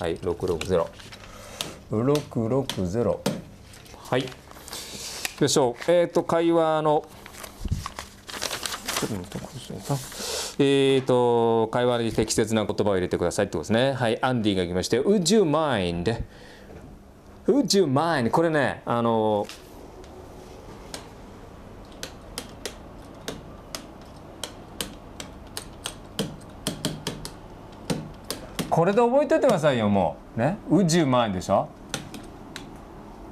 はい六六ゼロ。六六ゼロ。はいでしょうえっ、ー、と会話のちょっと待っーと、会話に適切な言葉を入れてくださいってことですね。はい、アンディが来まして、宇宙 u l d you m i n これね、あのこれで覚えておいてくださいよもうね宇宙前でしょ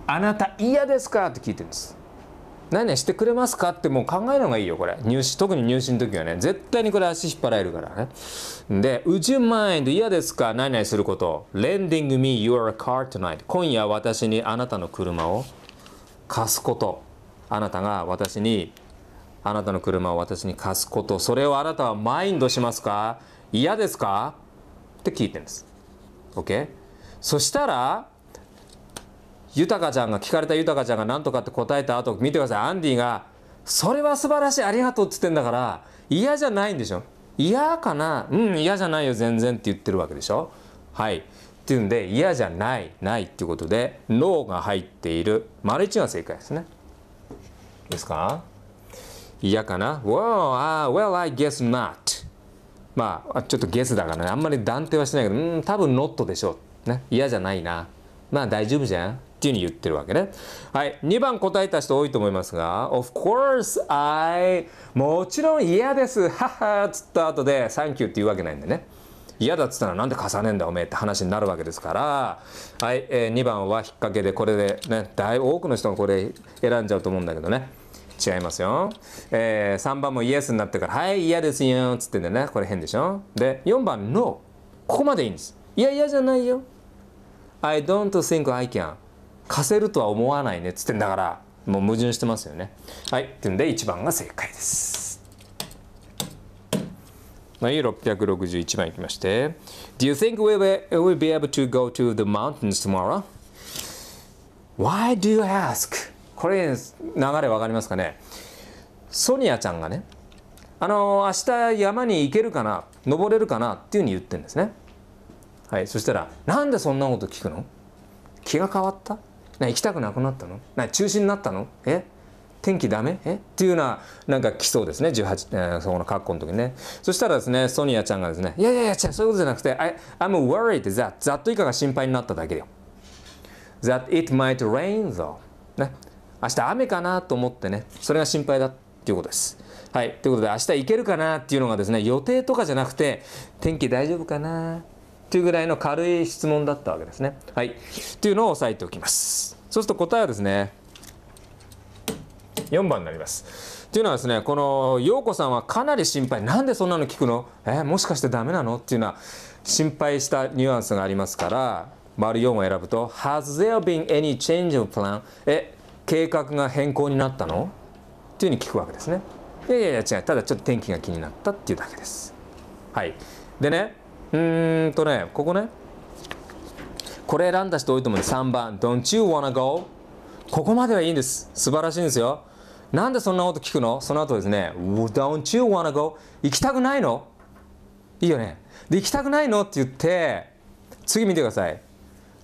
あなた嫌ですかって聞いてるんです何してくれますかってもう考えるのがいいよこれ入試特に入試の時はね絶対にこれ足引っ張られるからねで「宇宙マインド嫌ですか何々すること」「Lending me your car tonight」今夜私にあなたの車を貸すことあなたが私にあなたの車を私に貸すことそれをあなたはマインドしますか嫌ですかって聞いてるんです。OK? そしたら、豊ちゃんが、聞かれた豊ちゃんが何とかって答えた後、見てください。アンディが、それは素晴らしい、ありがとうって言ってんだから、嫌じゃないんでしょ。嫌かなうん、嫌じゃないよ、全然って言ってるわけでしょ。はい。っていうんで、嫌じゃない、ないっていうことで、脳が入っている。丸1が正解ですね。ですか嫌かな ?Well, uh, well, I guess not. まあちょっとゲスだからねあんまり断定はしてないけどうん多分ノットでしょう、ね、嫌じゃないなまあ大丈夫じゃんっていうふうに言ってるわけねはい2番答えた人多いと思いますが「Of course I もちろん嫌ですはは」っつった後で「サンキュー」って言うわけないんでね嫌だっつったらなんで重ねんだおめえって話になるわけですからはい、えー、2番は引っ掛けでこれでねだいぶ多くの人がこれ選んじゃうと思うんだけどね違いますよ、えー、3番もイエスになってから「はい嫌ですよ」つってんだよねこれ変でしょで4番「No」ここまでいいんですいや嫌じゃないよ I don't think I can 貸せるとは思わないねつってんだからもう矛盾してますよねはいっていうんで1番が正解ですはい661番いきまして「Do you think we will be able to go to the mountains tomorrow?」Why do you ask? これ、流れ分かりますかね。ソニアちゃんがね、あの明日山に行けるかな、登れるかなっていうふうに言ってるんですね。はい、そしたら、なんでそんなこと聞くの気が変わったな行きたくなくなったのな中止になったのえ天気ダメえっていうような、なんか来そうですね。18、えー、そこの括弧の時にね。そしたらですね、ソニアちゃんがですね、いやいやいや、そういうことじゃなくて、I, I'm worried that, t h a 以下が心配になっただけよ。that it might rain though. ね。明日雨かなと思ってね、それが心配だっていうことです。はい。ということで、明日行けるかなっていうのがですね、予定とかじゃなくて、天気大丈夫かなっていうぐらいの軽い質問だったわけですね。はい。っていうのを押さえておきます。そうすると答えはですね、4番になります。っていうのはですね、この陽子さんはかなり心配。なんでそんなの聞くのえー、もしかしてダメなのっていうのは心配したニュアンスがありますから、丸4を選ぶと、Has there been any change of plan? え、計画が変更になったのっていうふうに聞くわけですねいやいやいや違うただちょっと天気が気になったっていうだけですはいでねうんとねここねこれ選んだ人多いと思うんで3番 Don't you wanna go? ここまではいいんです素晴らしいんですよなんでそんなこと聞くのその後ですね Don't you wanna go? 行きたくないのいいよねで行きたくないのって言って次見てください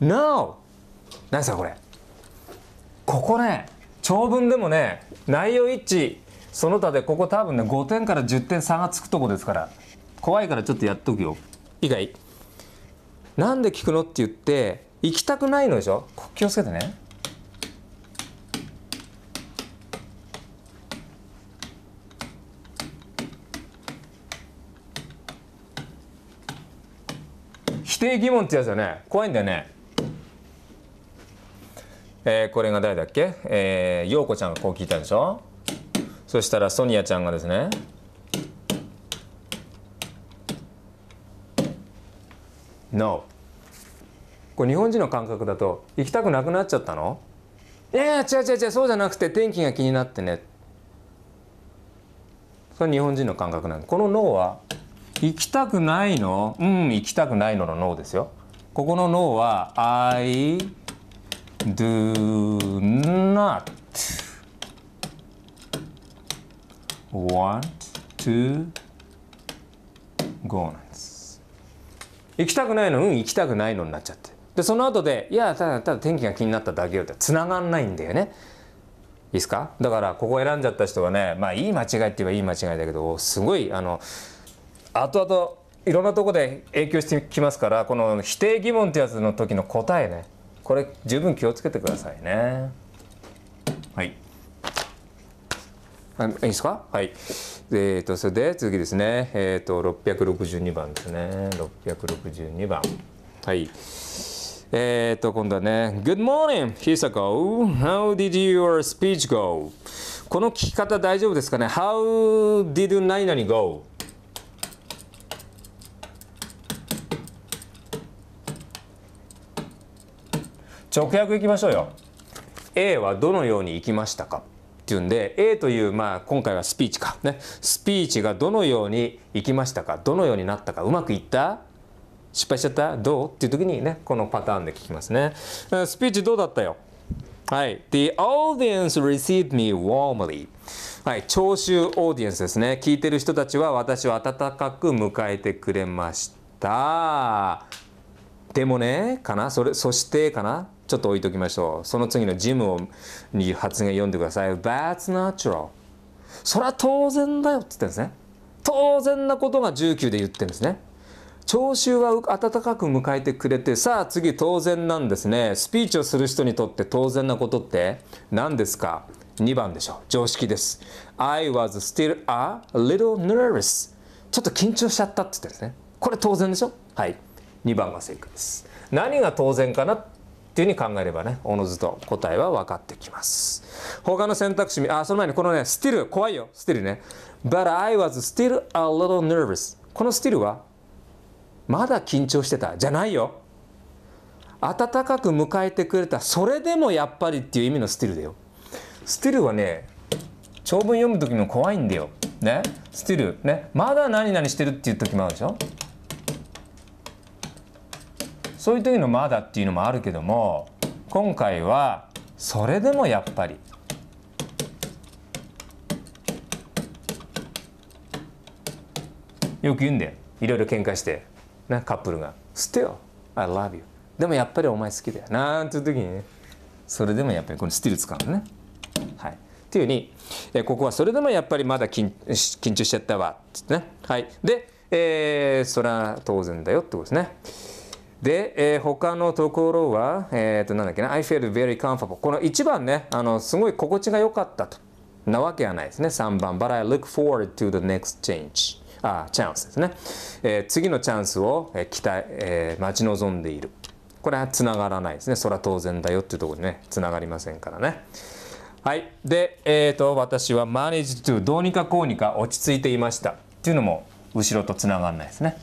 No 何ですかこれここね長文でもね内容一致その他でここ多分ね5点から10点差がつくとこですから怖いからちょっとやっとくよ以外なんで聞くのって言って行きたくないのでしょ気をつけてね否定疑問ってやつだね怖いんだよねえー、これが誰だっけえー、陽子ちゃんがこう聞いたでしょそしたらソニアちゃんがですね「No」これ日本人の感覚だと「行きたくなくなっちゃったの?」「いや違う違う違うそうじゃなくて天気が気になってね」それ日本人の感覚なんでこの「脳は「行きたくないの?」「うん行きたくないの」の「脳ですよ。ここの「脳は「I」do not want to go 行きたくないのうん行きたくないのになっちゃってでその後でいやただただ天気が気になっただけよって繋がんないんだよねいいですかだからここ選んじゃった人はねまあいい間違いって言えばいい間違いだけどすごいあの後々いろんなとこで影響してきますからこの否定疑問ってやつの時の答えねこれ十分気をつけてくださいねはいあいいですかはいえーと、それで次ですねえっ、ー、と662番ですね662番はいえっ、ー、と今度はね Good morning Hisako how did your speech go この聞き方大丈夫ですかね How did 何々 go 直訳いきましょうよ A はどのように行きましたかっていうんで A というまあ今回はスピーチかねスピーチがどのように行きましたかどのようになったかうまくいった失敗しちゃったどうっていう時にねこのパターンで聞きますねスピーチどうだったよはい The audience received me warmly はい、聴衆オーディエンスですね聞いてる人たちは私を温かく迎えてくれましたでもねかなそれそしてかなちょっと置いときましょうその次のジムをに発言読んでください That's natural それは当然だよって言ってるんですね当然なことが19で言ってるんですね聴衆は温かく迎えてくれてさあ次当然なんですねスピーチをする人にとって当然なことって何ですか2番でしょ常識です I was still a little nervous ちょっと緊張しちゃったって言ってるんですねこれ当然でしょはい2番が正解です何が当然かなっていうふうに考えればねおのずと答えは分かってきます他の選択肢あその前にこのね still 怖いよ still ね But I was still a little nervous この still はまだ緊張してたじゃないよ温かく迎えてくれたそれでもやっぱりっていう意味の still だよ still はね長文読む時も怖いんだよね still ねまだ何々してるっていう時もあるでしょそういう時の「まだ」っていうのもあるけども今回はそれでもやっぱりよく言うんだよいろいろ喧嘩してなカップルが「Still I love you」でもやっぱりお前好きだよなんていう時にねそれでもやっぱりこの「Still」使うのね。はい、っていうふうに、えここはそれでもやっぱりまだ緊緊張しちゃったわっ言ってね。はい、で、えー、それは当然だよってことですね。で、えー、他のところは、えっ、ー、と、なんだっけな、I feel very comfortable。この1番ね、あの、すごい心地が良かったと。なわけはないですね。3番、But I look forward to the next change. あ、チャンスですね。えー、次のチャンスを、えー、期待、えー、待ち望んでいる。これは繋がらないですね。それは当然だよっていうところにね、繋がりませんからね。はい。で、えっ、ー、と、私は m a n a g e to どうにかこうにか落ち着いていました。っていうのも、後ろと繋がらないですね。